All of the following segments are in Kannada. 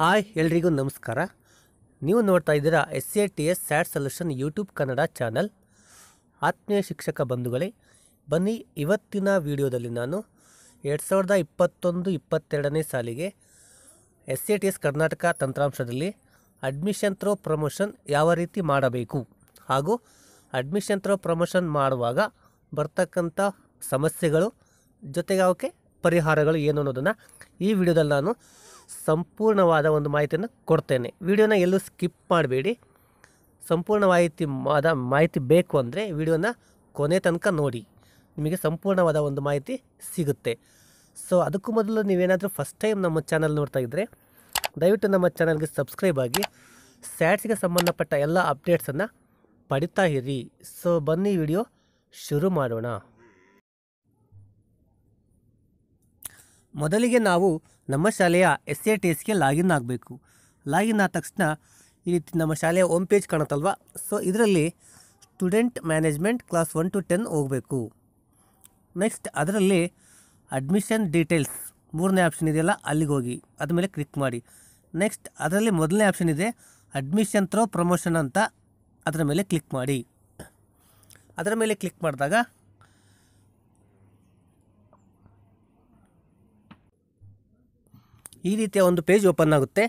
ಹಾಯ್ ಎಲ್ರಿಗೂ ನಮಸ್ಕಾರ ನೀವು ನೋಡ್ತಾ ಇದ್ದೀರಾ ಎಸ್ ಎ ಟಿ ಎಸ್ ಸ್ಯಾಡ್ ಸೊಲ್ಯೂಷನ್ ಯೂಟ್ಯೂಬ್ ಕನ್ನಡ ಚಾನಲ್ ಆತ್ಮೀಯ ಶಿಕ್ಷಕ ಬಂಧುಗಳೇ ಬನ್ನಿ ಇವತ್ತಿನ ವಿಡಿಯೋದಲ್ಲಿ ನಾನು ಎರಡು ಸಾವಿರದ ಇಪ್ಪತ್ತೊಂದು ಇಪ್ಪತ್ತೆರಡನೇ ಸಾಲಿಗೆ S A T S Karnataka ತಂತ್ರಾಂಶದಲ್ಲಿ ಅಡ್ಮಿಷನ್ ಥ್ರೋ ಪ್ರಮೋಷನ್ ಯಾವ ರೀತಿ ಮಾಡಬೇಕು ಹಾಗೂ ಅಡ್ಮಿಷನ್ ಥ್ರೋ ಪ್ರಮೋಷನ್ ಮಾಡುವಾಗ ಬರ್ತಕ್ಕಂಥ ಸಮಸ್ಯೆಗಳು ಜೊತೆಗೆ ಅವಕ್ಕೆ ಪರಿಹಾರಗಳು ಏನು ಅನ್ನೋದನ್ನು ಈ ವಿಡಿಯೋದಲ್ಲಿ ನಾನು ಸಂಪೂರ್ಣವಾದ ಒಂದು ಮಾಹಿತಿಯನ್ನು ಕೊಡ್ತೇನೆ ವಿಡಿಯೋನ ಎಲ್ಲೂ ಸ್ಕಿಪ್ ಮಾಡಬೇಡಿ ಸಂಪೂರ್ಣ ಮಾಹಿತಿ ಆದ ಮಾಹಿತಿ ಬೇಕು ಅಂದರೆ ವಿಡಿಯೋನ ಕೊನೆ ತನಕ ನೋಡಿ ನಿಮಗೆ ಸಂಪೂರ್ಣವಾದ ಒಂದು ಮಾಹಿತಿ ಸಿಗುತ್ತೆ ಸೊ ಅದಕ್ಕೂ ಮೊದಲು ನೀವೇನಾದರೂ ಫಸ್ಟ್ ಟೈಮ್ ನಮ್ಮ ಚಾನಲ್ ನೋಡ್ತಾ ಇದ್ದರೆ ದಯವಿಟ್ಟು ನಮ್ಮ ಚಾನಲ್ಗೆ ಸಬ್ಸ್ಕ್ರೈಬ್ ಆಗಿ ಸ್ಯಾಟ್ಸ್ಗೆ ಸಂಬಂಧಪಟ್ಟ ಎಲ್ಲ ಅಪ್ಡೇಟ್ಸನ್ನು ಪಡಿತಾ ಇರಿ ಸೊ ಬನ್ನಿ ವಿಡಿಯೋ ಶುರು ಮಾಡೋಣ ಮೊದಲಿಗೆ ನಾವು ನಮ್ಮ ಶಾಲೆಯ ಎಸ್ ಎ ಟಿ ಎಸ್ಗೆ ಲಾಗಿನ್ ಆಗಬೇಕು ಲಾಗಿನ್ ಆದ ತಕ್ಷಣ ಈ ರೀತಿ ನಮ್ಮ ಶಾಲೆಯ ಓಮ್ ಪೇಜ್ ಕಾಣುತ್ತಲ್ವ ಸೊ ಇದರಲ್ಲಿ student management class one to ten ಹೋಗಬೇಕು ನೆಕ್ಸ್ಟ್ ಅದರಲ್ಲಿ ಅಡ್ಮಿಷನ್ ಡೀಟೇಲ್ಸ್ ಮೂರನೇ ಆಪ್ಷನ್ ಇದೆಯಲ್ಲ ಅಲ್ಲಿಗೆ ಹೋಗಿ ಅದಮೇಲೆ ಕ್ಲಿಕ್ ಮಾಡಿ ನೆಕ್ಸ್ಟ್ ಅದರಲ್ಲಿ ಮೊದಲನೇ ಆಪ್ಷನ್ ಇದೆ ಅಡ್ಮಿಷನ್ ಥ್ರೋ ಪ್ರಮೋಷನ್ ಅಂತ ಅದರ ಮೇಲೆ ಕ್ಲಿಕ್ ಮಾಡಿ ಅದರ ಮೇಲೆ ಕ್ಲಿಕ್ ಮಾಡಿದಾಗ ಈ ರೀತಿಯ ಒಂದು ಪೇಜ್ ಓಪನ್ ಆಗುತ್ತೆ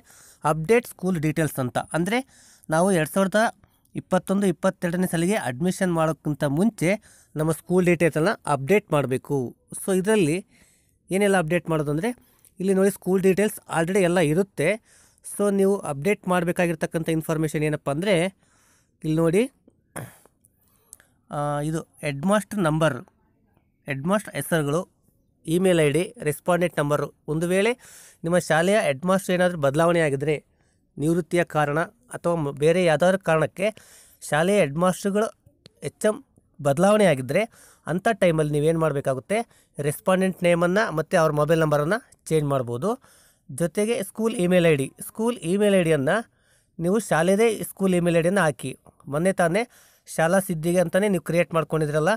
ಅಪ್ಡೇಟ್ ಸ್ಕೂಲ್ ಡೀಟೇಲ್ಸ್ ಅಂತ ಅಂದರೆ ನಾವು ಎರಡು ಸಾವಿರದ ಇಪ್ಪತ್ತೊಂದು ಇಪ್ಪತ್ತೆರಡನೇ ಸಲಿಗೆ ಅಡ್ಮಿಷನ್ ಮಾಡೋಕ್ಕಿಂತ ಮುಂಚೆ ನಮ್ಮ ಸ್ಕೂಲ್ ಡೀಟೇಲ್ಸನ್ನು ಅಪ್ಡೇಟ್ ಮಾಡಬೇಕು ಸೊ ಇದರಲ್ಲಿ ಏನೆಲ್ಲ ಅಪ್ಡೇಟ್ ಮಾಡೋದು ಅಂದರೆ ಇಲ್ಲಿ ನೋಡಿ ಸ್ಕೂಲ್ ಡೀಟೇಲ್ಸ್ ಆಲ್ರೆಡಿ ಎಲ್ಲ ಇರುತ್ತೆ ಸೊ ನೀವು ಅಪ್ಡೇಟ್ ಮಾಡಬೇಕಾಗಿರ್ತಕ್ಕಂಥ ಇನ್ಫಾರ್ಮೇಷನ್ ಏನಪ್ಪ ಅಂದರೆ ಇಲ್ಲಿ ನೋಡಿ ಇದು headmaster number headmaster ಹೆಸರುಗಳು email I D respondent number ಒಂದು ವೇಳೆ ನಿಮ್ಮ ಶಾಲೆಯ ಹೆಡ್ ಮಾಸ್ಟರ್ ಏನಾದರೂ ಬದಲಾವಣೆ ಆಗಿದ್ದರೆ ನಿವೃತ್ತಿಯ ಕಾರಣ ಅಥವಾ ಬೇರೆ ಯಾವುದಾದ್ರೂ ಕಾರಣಕ್ಕೆ ಶಾಲೆಯ ಹೆಡ್ ಮಾಸ್ಟರ್ಗಳು ಹೆಚ್ಚು ಬದಲಾವಣೆ ಆಗಿದ್ದರೆ ಅಂಥ ಟೈಮಲ್ಲಿ ನೀವೇನು ಮಾಡಬೇಕಾಗುತ್ತೆ ರೆಸ್ಪಾಂಡೆಂಟ್ ನೇಮನ್ನು ಮತ್ತು ಅವ್ರ ಮೊಬೈಲ್ ನಂಬರನ್ನು ಚೇಂಜ್ ಮಾಡ್ಬೋದು ಜೊತೆಗೆ school email I D school email I ಡಿಯನ್ನು ನೀವು ಶಾಲೆದೇ ಸ್ಕೂಲ್ ಇಮೇಲ್ ಐ ಡಿಯನ್ನು ಹಾಕಿ ಮೊನ್ನೆ ತಾನೇ ಶಾಲಾ ಸಿದ್ಧಿಗೆ ಅಂತಲೇ ನೀವು ಕ್ರಿಯೇಟ್ ಮಾಡ್ಕೊಂಡಿದ್ರಲ್ಲ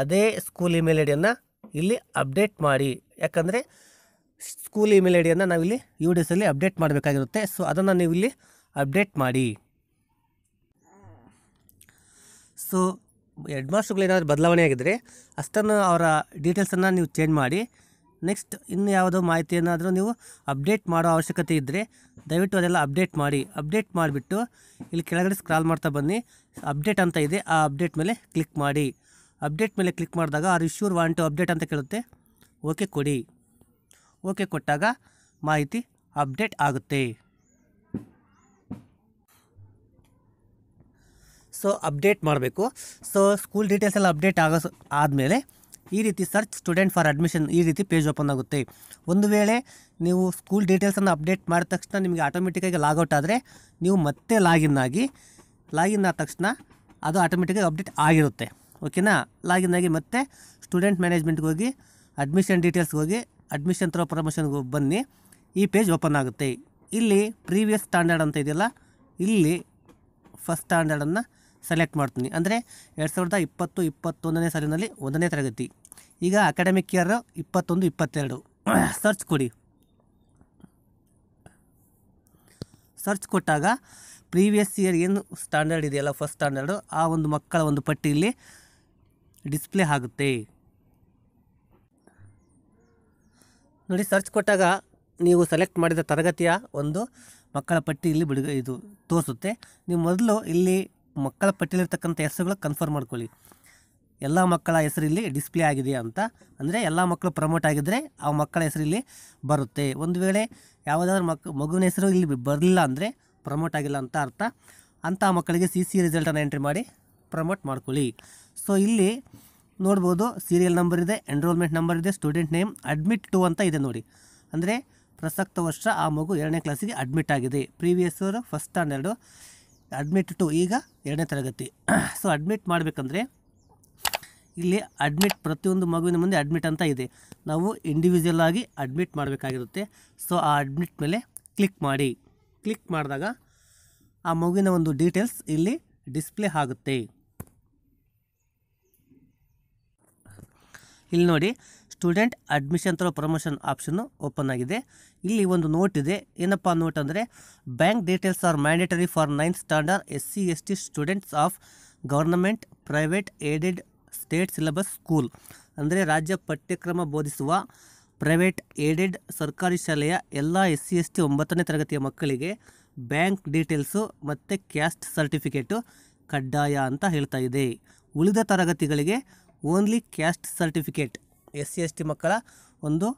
ಅದೇ ಸ್ಕೂಲ್ ಇಮೇಲ್ ಐ ಡಿಯನ್ನು ಇಲ್ಲಿ ಅಪ್ಡೇಟ್ ಮಾಡಿ ಯಾಕಂದರೆ ಸ್ಕೂಲ್ ಇಮೇಲ್ ಐ ಡಿಯನ್ನು ನಾವಿಲ್ಲಿ ಯು ಡಿ ಎಸ್ಸಲ್ಲಿ ಅಪ್ಡೇಟ್ ಮಾಡಬೇಕಾಗಿರುತ್ತೆ ಸೊ ಅದನ್ನು ನೀವು ಇಲ್ಲಿ ಅಪ್ಡೇಟ್ ಮಾಡಿ ಸೊ ಹೆಡ್ ಏನಾದರೂ ಬದಲಾವಣೆ ಆಗಿದ್ದರೆ ಅಷ್ಟನ್ನು ಅವರ ಡೀಟೇಲ್ಸನ್ನು ನೀವು ಚೇಂಜ್ ಮಾಡಿ ನೆಕ್ಸ್ಟ್ ಇನ್ನು ಯಾವುದೋ ಮಾಹಿತಿಯನ್ನಾದರೂ ನೀವು ಅಪ್ಡೇಟ್ ಮಾಡೋ ಅವಶ್ಯಕತೆ ಇದ್ದರೆ ದಯವಿಟ್ಟು ಅದೆಲ್ಲ ಅಪ್ಡೇಟ್ ಮಾಡಿ ಅಪ್ಡೇಟ್ ಮಾಡಿಬಿಟ್ಟು ಇಲ್ಲಿ ಕೆಳಗಡೆ ಸ್ಕ್ರಾಲ್ ಮಾಡ್ತಾ ಬನ್ನಿ ಅಪ್ಡೇಟ್ ಅಂತ ಇದೆ ಆ ಅಪ್ಡೇಟ್ ಮೇಲೆ ಕ್ಲಿಕ್ ಮಾಡಿ ಅಪ್ಡೇಟ್ ಮೇಲೆ ಕ್ಲಿಕ್ ಮಾಡಿದಾಗ are you sure want to update ಅಂತ ಕೇಳುತ್ತೆ ಓಕೆ ಕೊಡಿ ಓಕೆ ಕೊಟ್ಟಾಗ ಮಾಹಿತಿ ಅಪ್ಡೇಟ್ ಆಗುತ್ತೆ ಸೊ ಅಪ್ಡೇಟ್ ಮಾಡಬೇಕು ಸೊ ಸ್ಕೂಲ್ ಡೀಟೇಲ್ಸ್ ಎಲ್ಲ ಅಪ್ಡೇಟ್ ಆಗೋ ಆದಮೇಲೆ ಈ ರೀತಿ ಸರ್ಚ್ ಸ್ಟೂಡೆಂಟ್ ಫಾರ್ ಅಡ್ಮಿಷನ್ ಈ ರೀತಿ ಪೇಜ್ ಓಪನ್ ಆಗುತ್ತೆ ಒಂದು ವೇಳೆ ನೀವು ಸ್ಕೂಲ್ ಡೀಟೇಲ್ಸನ್ನು ಅಪ್ಡೇಟ್ ಮಾಡಿದ ತಕ್ಷಣ ನಿಮಗೆ ಆಟೋಮೆಟಿಕ್ಕಾಗಿ ಲಾಗೌಟ್ ಆದರೆ ನೀವು ಮತ್ತೆ ಲಾಗಿನ್ ಆಗಿ ಲಾಗಿನ್ ಆದ ತಕ್ಷಣ ಅದು ಆಟೋಮೆಟಿಕ್ಕಾಗಿ ಅಪ್ಡೇಟ್ ಆಗಿರುತ್ತೆ ಓಕೆನಾ ಲಾಗಿನ್ ಆಗಿ ಮತ್ತೆ ಸ್ಟೂಡೆಂಟ್ ಮ್ಯಾನೇಜ್ಮೆಂಟ್ಗೆ ಹೋಗಿ ಅಡ್ಮಿಷನ್ ಡೀಟೇಲ್ಸ್ಗೆ ಹೋಗಿ ಅಡ್ಮಿಷನ್ ಥ್ರೋ ಪ್ರಮೋಷನ್ಗೆ ಬನ್ನಿ ಈ ಪೇಜ್ ಓಪನ್ ಆಗುತ್ತೆ ಇಲ್ಲಿ ಪ್ರೀವಿಯಸ್ ಸ್ಟ್ಯಾಂಡರ್ಡ್ ಅಂತ ಇದೆಯಲ್ಲ ಇಲ್ಲಿ ಫಸ್ಟ್ ಸ್ಟ್ಯಾಂಡರ್ಡನ್ನು ಸೆಲೆಕ್ಟ್ ಮಾಡ್ತೀನಿ ಅಂದರೆ ಎರಡು ಸಾವಿರದ ಇಪ್ಪತ್ತು ಇಪ್ಪತ್ತೊಂದನೇ ಸಾಲಿನಲ್ಲಿ ಒಂದನೇ ತರಗತಿ ಈಗ ಅಕಾಡೆಮಿಕ್ ಇಯರ್ ಇಪ್ಪತ್ತೊಂದು ಇಪ್ಪತ್ತೆರಡು ಸರ್ಚ್ ಕೊಡಿ ಸರ್ಚ್ ಕೊಟ್ಟಾಗ ಪ್ರೀವಿಯಸ್ ಇಯರ್ ಏನು ಸ್ಟ್ಯಾಂಡರ್ಡ್ ಇದೆಯಲ್ಲ ಫಸ್ಟ್ ಸ್ಟ್ಯಾಂಡರ್ಡು ಆ ಒಂದು ಮಕ್ಕಳ ಒಂದು ಪಟ್ಟಿಯಲ್ಲಿ ಡಿಸ್ಪ್ಲೇ ಆಗುತ್ತೆ ನೋಡಿ ಸರ್ಚ್ ಕೊಟ್ಟಾಗ ನೀವು ಸೆಲೆಕ್ಟ್ ಮಾಡಿದ ತರಗತಿಯ ಒಂದು ಮಕ್ಕಳ ಪಟ್ಟಿ ಇಲ್ಲಿ ಬಿಡುಗ ಇದು ತೋರಿಸುತ್ತೆ ನೀವು ಮೊದಲು ಇಲ್ಲಿ ಮಕ್ಕಳ ಪಟ್ಟಿಯಲ್ಲಿರ್ತಕ್ಕಂಥ ಹೆಸರುಗಳು ಕನ್ಫರ್ಮ್ ಮಾಡ್ಕೊಳ್ಳಿ ಎಲ್ಲ ಮಕ್ಕಳ ಹೆಸರು ಡಿಸ್ಪ್ಲೇ ಆಗಿದೆ ಅಂತ ಅಂದರೆ ಎಲ್ಲ ಮಕ್ಕಳು ಪ್ರಮೋಟ್ ಆಗಿದ್ದರೆ ಆ ಮಕ್ಕಳ ಹೆಸರಿಲ್ಲಿ ಬರುತ್ತೆ ಒಂದು ವೇಳೆ ಯಾವುದಾದ್ರೂ ಮಕ್ ಮಗುವಿನ ಹೆಸರು ಇಲ್ಲಿ ಬರಲಿಲ್ಲ ಅಂದರೆ ಪ್ರಮೋಟ್ ಆಗಿಲ್ಲ ಅಂತ ಅರ್ಥ ಅಂಥ ಮಕ್ಕಳಿಗೆ ಸಿ ಸಿ ರಿಸಲ್ಟನ್ನು ಎಂಟ್ರಿ ಮಾಡಿ ಪ್ರಮೋಟ್ ಮಾಡ್ಕೊಳ್ಳಿ ಸೊ ಇಲ್ಲಿ ನೋಡ್ಬೋದು ಸೀರಿಯಲ್ ನಂಬರ್ ಇದೆ ಎನ್ರೋಲ್ಮೆಂಟ್ ನಂಬರ್ ಇದೆ ಸ್ಟೂಡೆಂಟ್ ನೇಮ್ ಅಡ್ಮಿಟ್ ಟು ಅಂತ ಇದೆ ನೋಡಿ ಅಂದರೆ ಪ್ರಸಕ್ತ ವರ್ಷ ಆ ಮಗು ಎರಡನೇ ಕ್ಲಾಸಿಗೆ ಅಡ್ಮಿಟ್ ಆಗಿದೆ previous year first standard admit to ಈಗ ಎರಡನೇ ತರಗತಿ ಸೊ ಅಡ್ಮಿಟ್ ಮಾಡಬೇಕಂದ್ರೆ ಇಲ್ಲಿ ಅಡ್ಮಿಟ್ ಪ್ರತಿಯೊಂದು ಮಗುವಿನ ಮುಂದೆ ಅಡ್ಮಿಟ್ ಅಂತ ಇದೆ ನಾವು ಇಂಡಿವಿಜುವಲ್ ಆಗಿ ಅಡ್ಮಿಟ್ ಮಾಡಬೇಕಾಗಿರುತ್ತೆ ಸೊ ಆ ಅಡ್ಮಿಟ್ ಮೇಲೆ ಕ್ಲಿಕ್ ಮಾಡಿ ಕ್ಲಿಕ್ ಮಾಡಿದಾಗ ಆ ಮಗುವಿನ ಒಂದು ಡೀಟೇಲ್ಸ್ ಇಲ್ಲಿ ಡಿಸ್ಪ್ಲೇ ಆಗುತ್ತೆ ಇಲ್ಲಿ ನೋಡಿ ಸ್ಟೂಡೆಂಟ್ ಅಡ್ಮಿಷನ್ ಥರ ಪ್ರಮೋಷನ್ ಆಪ್ಷನ್ನು ಓಪನ್ ಆಗಿದೆ ಇಲ್ಲಿ ಒಂದು ನೋಟ್ ಇದೆ ಏನಪ್ಪ ನೋಟ್ ಅಂದರೆ bank details are mandatory for ninth standard S C S T students of government private aided state syllabus school ಅಂದರೆ ರಾಜ್ಯ ಪಠ್ಯಕ್ರಮ ಬೋಧಿಸುವ ಪ್ರೈವೇಟ್ ಏಡೆಡ್ ಸರ್ಕಾರಿ ಶಾಲೆಯ ಎಲ್ಲ ಎಸ್ ಸಿ ಎಸ್ ಟಿ ಒಂಬತ್ತನೇ ತರಗತಿಯ ಮಕ್ಕಳಿಗೆ ಬ್ಯಾಂಕ್ ಡೀಟೇಲ್ಸು ಮತ್ತು ಕ್ಯಾಸ್ಟ್ ಸರ್ಟಿಫಿಕೇಟು ಕಡ್ಡಾಯ ಅಂತ ಹೇಳ್ತಾ ಇದೆ ಉಳಿದ ತರಗತಿಗಳಿಗೆ only caste certificate S C S T ಮಕ್ಕಳ ಒಂದು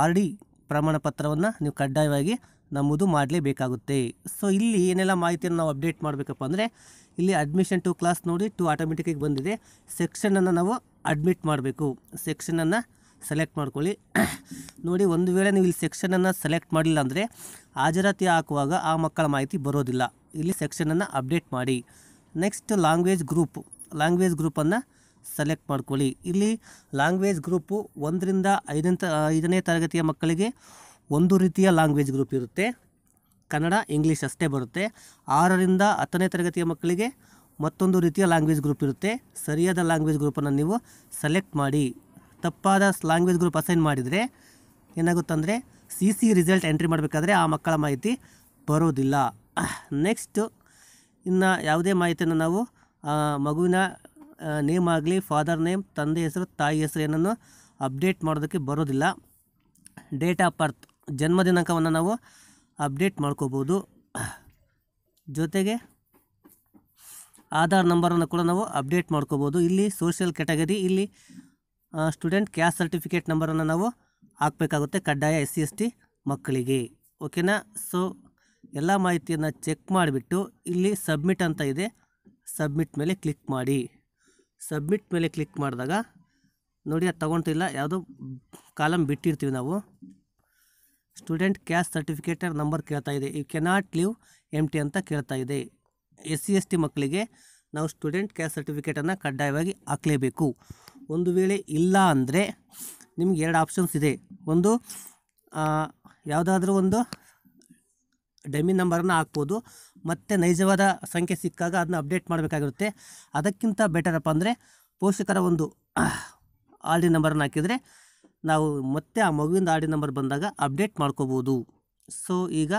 ಆರ್ ಡಿ ಪ್ರಮಾಣ ಪತ್ರವನ್ನು ನೀವು ಕಡ್ಡಾಯವಾಗಿ ನಮ್ಮದು ಮಾಡಲೇಬೇಕಾಗುತ್ತೆ ಸೊ ಇಲ್ಲಿ ಏನೆಲ್ಲ ಮಾಹಿತಿಯನ್ನು ನಾವು ಅಪ್ಡೇಟ್ ಮಾಡಬೇಕಪ್ಪ ಅಂದರೆ ಇಲ್ಲಿ ಅಡ್ಮಿಷನ್ ಟು ಕ್ಲಾಸ್ ನೋಡಿ ಟು ಆಟೋಮೆಟಿಕ್ಕಾಗಿ ಬಂದಿದೆ ಸೆಕ್ಷನನ್ನು ನಾವು ಅಡ್ಮಿಟ್ ಮಾಡಬೇಕು ಸೆಕ್ಷನನ್ನು ಸೆಲೆಕ್ಟ್ ಮಾಡ್ಕೊಳ್ಳಿ ನೋಡಿ ಒಂದು ವೇಳೆ ನೀವು ಇಲ್ಲಿ ಸೆಕ್ಷನನ್ನು ಸೆಲೆಕ್ಟ್ ಮಾಡಿಲ್ಲ ಅಂದರೆ ಹಾಜರಾತಿ ಹಾಕುವಾಗ ಆ ಮಕ್ಕಳ ಮಾಹಿತಿ ಬರೋದಿಲ್ಲ ಇಲ್ಲಿ ಸೆಕ್ಷನನ್ನು ಅಪ್ಡೇಟ್ ಮಾಡಿ ನೆಕ್ಸ್ಟ್ ಲ್ಯಾಂಗ್ವೇಜ್ ಗ್ರೂಪ್ ಲ್ಯಾಂಗ್ವೇಜ್ ಗ್ರೂಪನ್ನು ಸೆಲೆಕ್ಟ್ ಮಾಡ್ಕೊಳ್ಳಿ ಇಲ್ಲಿ ಲ್ಯಾಂಗ್ವೇಜ್ ಗ್ರೂಪು ಒಂದರಿಂದ ತ ಐದನೇ ತರಗತಿಯ ಮಕ್ಕಳಿಗೆ ಒಂದು ರೀತಿಯ ಲ್ಯಾಂಗ್ವೇಜ್ ಗ್ರೂಪ್ ಇರುತ್ತೆ ಕನ್ನಡ ಇಂಗ್ಲೀಷ್ ಅಷ್ಟೇ ಬರುತ್ತೆ ಆರರಿಂದ ಹತ್ತನೇ ತರಗತಿಯ ಮಕ್ಕಳಿಗೆ ಮತ್ತೊಂದು ರೀತಿಯ ಲ್ಯಾಂಗ್ವೇಜ್ ಗ್ರೂಪ್ ಇರುತ್ತೆ ಸರಿಯಾದ ಲ್ಯಾಂಗ್ವೇಜ್ ಗ್ರೂಪನ್ನು ನೀವು ಸೆಲೆಕ್ಟ್ ಮಾಡಿ ತಪ್ಪಾದ ಲ್ಯಾಂಗ್ವೇಜ್ ಗ್ರೂಪ್ ಅಸೈನ್ ಮಾಡಿದರೆ ಏನಾಗುತ್ತಂದರೆ ಸಿ ಸಿ ರಿಸಲ್ಟ್ ಎಂಟ್ರಿ ಮಾಡಬೇಕಾದ್ರೆ ಆ ಮಕ್ಕಳ ಮಾಹಿತಿ ಬರೋದಿಲ್ಲ ನೆಕ್ಸ್ಟು ಇನ್ನು ಯಾವುದೇ ಮಾಹಿತಿಯನ್ನು ನಾವು ಮಗುವಿನ ನೇಮ್ ಆಗಲಿ ಫಾದರ್ ನೇಮ್ ತಂದೆ ಹೆಸರು ತಾಯಿ ಹೆಸರು ಏನನ್ನು ಅಪ್ಡೇಟ್ ಮಾಡೋದಕ್ಕೆ ಬರೋದಿಲ್ಲ ಡೇಟ್ ಆಫ್ ಬರ್ತ್ ಜನ್ಮ ದಿನಾಂಕವನ್ನು ನಾವು ಅಪ್ಡೇಟ್ ಮಾಡ್ಕೋಬೋದು ಜೊತೆಗೆ ಆಧಾರ್ ನಂಬರನ್ನು ಕೂಡ ನಾವು ಅಪ್ಡೇಟ್ ಮಾಡ್ಕೋಬೋದು ಇಲ್ಲಿ ಸೋಷಿಯಲ್ ಕ್ಯಾಟಗರಿ ಇಲ್ಲಿ ಸ್ಟೂಡೆಂಟ್ ಕ್ಯಾಸ್ಟ್ ಸರ್ಟಿಫಿಕೇಟ್ ನಂಬರನ್ನು ನಾವು ಹಾಕಬೇಕಾಗುತ್ತೆ ಕಡ್ಡಾಯ ಎಸ್ ಸಿ ಎಸ್ ಟಿ ಮಕ್ಕಳಿಗೆ ಓಕೆನಾ ಸೊ ಎಲ್ಲ ಮಾಹಿತಿಯನ್ನು ಚೆಕ್ ಮಾಡಿಬಿಟ್ಟು ಇಲ್ಲಿ ಸಬ್ಮಿಟ್ ಅಂತ ಇದೆ ಸಬ್ಮಿಟ್ ಮೇಲೆ ಕ್ಲಿಕ್ ಮಾಡಿ ಸಬ್ಮಿಟ್ ಮೇಲೆ ಕ್ಲಿಕ್ ಮಾಡಿದಾಗ ನೋಡಿ ಅದು ತೊಗೊಳ್ತಿಲ್ಲ ಯಾವುದೋ ಕಾಲಮ್ ಬಿಟ್ಟಿರ್ತೀವಿ ನಾವು ಸ್ಟೂಡೆಂಟ್ ಕ್ಯಾಸ್ಟ್ ಸರ್ಟಿಫಿಕೇಟರ್ ನಂಬರ್ ಕೇಳ್ತಾ ಇದೆ you cannot leave empty ಅಂತ ಕೇಳ್ತಾ ಇದೆ ಎಸ್ ಸಿ ಎಸ್ ಟಿ ಮಕ್ಕಳಿಗೆ ನಾವು ಸ್ಟೂಡೆಂಟ್ ಕ್ಯಾಸ್ಟ್ ಸರ್ಟಿಫಿಕೇಟನ್ನು ಕಡ್ಡಾಯವಾಗಿ ಹಾಕಲೇಬೇಕು ಒಂದು ವೇಳೆ ಇಲ್ಲ ಅಂದರೆ ನಿಮ್ಗೆ ಎರಡು ಆಪ್ಷನ್ಸ್ ಇದೆ ಒಂದು ಯಾವುದಾದ್ರೂ ಒಂದು ಡೆಮಿ ನಂಬರನ್ನು ಹಾಕ್ಬೋದು ಮತ್ತು ನೈಜವಾದ ಸಂಖ್ಯೆ ಸಿಕ್ಕಾಗ ಅದನ್ನ ಅಪ್ಡೇಟ್ ಮಾಡಬೇಕಾಗಿರುತ್ತೆ ಅದಕ್ಕಿಂತ ಬೆಟರಪ್ಪ ಅಂದರೆ ಪೋಷಕರ ಒಂದು ಆರ್ ಡಿ ನಂಬರನ್ನು ಹಾಕಿದರೆ ನಾವು ಮತ್ತೆ ಆ ಮಗುವಿಂದ ಆರ್ ಡಿ ನಂಬರ್ ಬಂದಾಗ ಅಪ್ಡೇಟ್ ಮಾಡ್ಕೋಬೋದು ಸೊ ಈಗ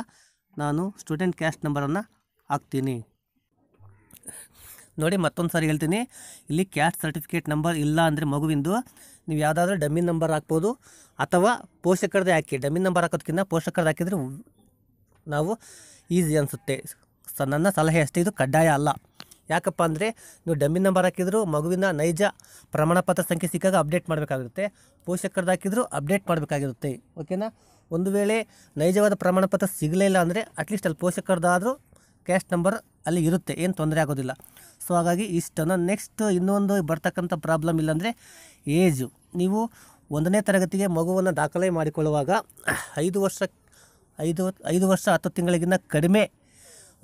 ನಾನು ಸ್ಟೂಡೆಂಟ್ ಕ್ಯಾಸ್ಟ್ ನಂಬರನ್ನು ಹಾಕ್ತೀನಿ ನೋಡಿ ಮತ್ತೊಂದು ಸಾರಿ ಹೇಳ್ತೀನಿ ಇಲ್ಲಿ ಕ್ಯಾಸ್ಟ್ ಸರ್ಟಿಫಿಕೇಟ್ ನಂಬರ್ ಇಲ್ಲ ಅಂದರೆ ಮಗುವಿಂದು ನೀವು ಯಾವುದಾದ್ರೂ ಡಮ್ಮಿ ನಂಬರ್ ಹಾಕ್ಬೋದು ಅಥವಾ ಪೋಷಕರದೇ ಹಾಕಿ ಡಮ್ಮಿ ನಂಬರ್ ಹಾಕೋದಕ್ಕಿಂತ ಪೋಷಕರದ್ದು ಹಾಕಿದರೆ ನಾವು ಈಸಿ ಅನಿಸುತ್ತೆ ಸೊ ನನ್ನ ಸಲಹೆ ಅಷ್ಟೇ ಇದು ಕಡ್ಡಾಯ ಅಲ್ಲ ಯಾಕಪ್ಪ ಅಂದರೆ ನೀವು ಡಮ್ಮಿ ನಂಬರ್ ಹಾಕಿದ್ರು ಮಗುವಿನ ನೈಜ ಪ್ರಮಾಣಪತ್ರ ಸಂಖ್ಯೆ ಸಿಕ್ಕಾಗ ಅಪ್ಡೇಟ್ ಮಾಡಬೇಕಾಗಿರುತ್ತೆ ಪೋಷಕರದ್ದು ಹಾಕಿದ್ರು ಅಪ್ಡೇಟ್ ಮಾಡಬೇಕಾಗಿರುತ್ತೆ ಓಕೆನಾ ಒಂದು ವೇಳೆ ನೈಜವಾದ ಪ್ರಮಾಣಪತ್ರ ಸಿಗಲೇ ಇಲ್ಲ ಅಂದರೆ ಅಟ್ಲೀಸ್ಟ್ ಅಲ್ಲಿ ಪೋಷಕರದ್ದಾದರೂ ಕ್ಯಾಶ್ ನಂಬರ್ ಅಲ್ಲಿ ಇರುತ್ತೆ ಏನು ತೊಂದರೆ ಆಗೋದಿಲ್ಲ ಸೊ ಹಾಗಾಗಿ ಇಷ್ಟನ್ನು ನೆಕ್ಸ್ಟ್ ಇನ್ನೊಂದು ಬರ್ತಕ್ಕಂಥ ಪ್ರಾಬ್ಲಮ್ ಇಲ್ಲಾಂದರೆ ಏಜು ನೀವು ಒಂದನೇ ತರಗತಿಗೆ ಮಗುವನ್ನು ದಾಖಲೆ ಮಾಡಿಕೊಳ್ಳುವಾಗ ಐದು ವರ್ಷ ಐದು ಐದು ವರ್ಷ ಹತ್ತು ತಿಂಗಳಿಗಿಂತ ಕಡಿಮೆ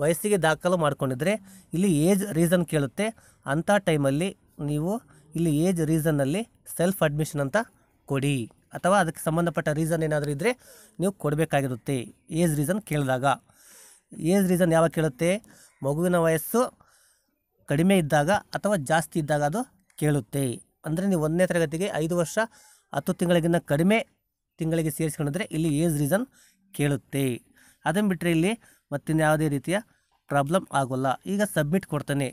ವಯಸ್ಸಿಗೆ ದಾಖಲು ಮಾಡ್ಕೊಂಡಿದ್ರೆ ಇಲ್ಲಿ ಏಜ್ ರೀಸನ್ ಕೇಳುತ್ತೆ ಅಂಥ ಟೈಮಲ್ಲಿ ನೀವು ಇಲ್ಲಿ ಏಜ್ ರೀಸನ್ನಲ್ಲಿ ಸೆಲ್ಫ್ ಅಡ್ಮಿಷನ್ ಅಂತ ಕೊಡಿ ಅಥವಾ ಅದಕ್ಕೆ ಸಂಬಂಧಪಟ್ಟ ರೀಸನ್ ಏನಾದರೂ ಇದ್ದರೆ ನೀವು ಕೊಡಬೇಕಾಗಿರುತ್ತೆ ಏಜ್ ರೀಸನ್ ಕೇಳಿದಾಗ ಏಜ್ ರೀಸನ್ ಯಾವಾಗ ಕೇಳುತ್ತೆ ಮಗುವಿನ ವಯಸ್ಸು ಕಡಿಮೆ ಇದ್ದಾಗ ಅಥವಾ ಜಾಸ್ತಿ ಇದ್ದಾಗ ಅದು ಕೇಳುತ್ತೆ ಅಂದರೆ ನೀವು ಒಂದನೇ ತರಗತಿಗೆ ಐದು ವರ್ಷ ಹತ್ತು ತಿಂಗಳಿಗಿಂತ ಕಡಿಮೆ ತಿಂಗಳಿಗೆ ಸೇರಿಸ್ಕೊಂಡಿದ್ರೆ ಇಲ್ಲಿ ಏಜ್ ರೀಸನ್ ಕೇಳುತ್ತೆ ಅದನ್ನು ಬಿಟ್ಟರೆ ಇಲ್ಲಿ ಮತ್ತಿನ್ನು ಯಾವುದೇ ರೀತಿಯ ಪ್ರಾಬ್ಲಮ್ ಆಗೋಲ್ಲ ಈಗ ಸಬ್ಮಿಟ್ ಕೊಡ್ತಾನೆ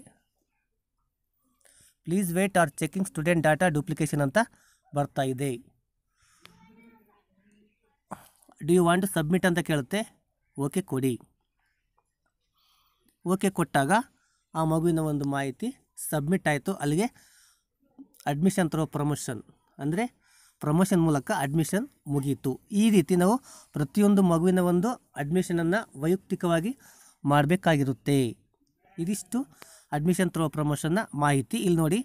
please wait are checking student data duplication ಅಂತ ಬರ್ತಾ ಇದೆ ಡಿ ಯು ವಾಂಟ್ ಸಬ್ಮಿಟ್ ಅಂತ ಕೇಳುತ್ತೆ ಓಕೆ ಕೊಡಿ ಓಕೆ ಕೊಟ್ಟಾಗ ಆ ಮಗುವಿನ ಒಂದು ಮಾಹಿತಿ ಸಬ್ಮಿಟ್ ಆಯಿತು ಅಲ್ಲಿಗೆ ಅಡ್ಮಿಷನ್ ತರೋ ಪ್ರಮೋಷನ್ ಅಂದರೆ ಪ್ರಮೋಷನ್ ಮೂಲಕ ಅಡ್ಮಿಷನ್ ಮುಗಿಯಿತು ಈ ರೀತಿ ನಾವು ಪ್ರತಿಯೊಂದು ಮಗುವಿನ ಒಂದು ಅಡ್ಮಿಷನನ್ನು ವೈಯಕ್ತಿಕವಾಗಿ ಮಾಡಬೇಕಾಗಿರುತ್ತೆ ಇದಿಷ್ಟು ಅಡ್ಮಿಷನ್ ತ್ರೋ ಪ್ರಮೋಷನ್ನ ಮಾಹಿತಿ ಇಲ್ಲಿ ನೋಡಿ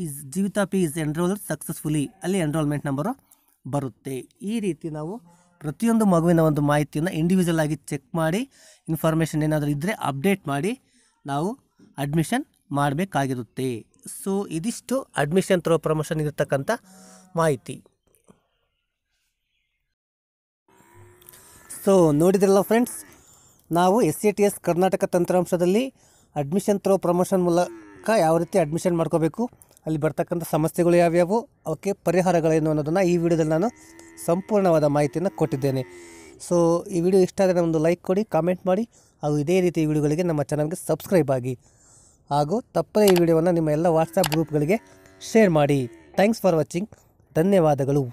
is Jeevitha is enrol successfully ಅಲ್ಲಿ ಎನ್ರೋಲ್ಮೆಂಟ್ ನಂಬರು ಬರುತ್ತೆ ಈ ರೀತಿ ನಾವು ಪ್ರತಿಯೊಂದು ಮಗುವಿನ ಒಂದು ಮಾಹಿತಿಯನ್ನು ಇಂಡಿವಿಜುವಲ್ ಆಗಿ ಚೆಕ್ ಮಾಡಿ ಇನ್ಫಾರ್ಮೇಷನ್ ಏನಾದರೂ ಇದ್ದರೆ ಅಪ್ಡೇಟ್ ಮಾಡಿ ನಾವು ಅಡ್ಮಿಷನ್ ಮಾಡಬೇಕಾಗಿರುತ್ತೆ ಸೊ ಇದಿಷ್ಟು ಅಡ್ಮಿಷನ್ ತ್ರೋ ಪ್ರಮೋಷನ್ ಇರತಕ್ಕಂಥ ಮಾಹಿತಿ ಸೊ ನೋಡಿದ್ರಲ್ಲ ಫ್ರೆಂಡ್ಸ್ ನಾವು S C T S Karnataka ತಂತ್ರಾಂಶದಲ್ಲಿ ಅಡ್ಮಿಷನ್ ತ್ರೋ ಪ್ರಮೋಷನ್ ಮೂಲಕ ಯಾವ ರೀತಿ ಅಡ್ಮಿಷನ್ ಮಾಡ್ಕೋಬೇಕು ಅಲ್ಲಿ ಬರ್ತಕ್ಕಂಥ ಸಮಸ್ಯೆಗಳು ಯಾವ್ಯಾವು ಅವಕ್ಕೆ ಪರಿಹಾರಗಳೇನು ಅನ್ನೋದನ್ನು ಈ ವಿಡಿಯೋದಲ್ಲಿ ನಾನು ಸಂಪೂರ್ಣವಾದ ಮಾಹಿತಿಯನ್ನು ಕೊಟ್ಟಿದ್ದೇನೆ ಸೊ ಈ ವಿಡಿಯೋ ಇಷ್ಟ ಆದರೆ ಒಂದು ಲೈಕ್ ಕೊಡಿ ಕಾಮೆಂಟ್ ಮಾಡಿ ಹಾಗೂ ಇದೇ ರೀತಿ ವಿಡಿಯೋಗಳಿಗೆ ನಮ್ಮ ಚಾನಲ್ಗೆ ಸಬ್ಸ್ಕ್ರೈಬ್ ಆಗಿ ಹಾಗೂ ತಪ್ಪದೇ ಈ ವಿಡಿಯೋವನ್ನು ನಿಮ್ಮ ಎಲ್ಲ ವಾಟ್ಸಪ್ ಗ್ರೂಪ್ಗಳಿಗೆ ಶೇರ್ ಮಾಡಿ ಥ್ಯಾಂಕ್ಸ್ ಫಾರ್ ವಾಚಿಂಗ್ ಧನ್ಯವಾದಗಳು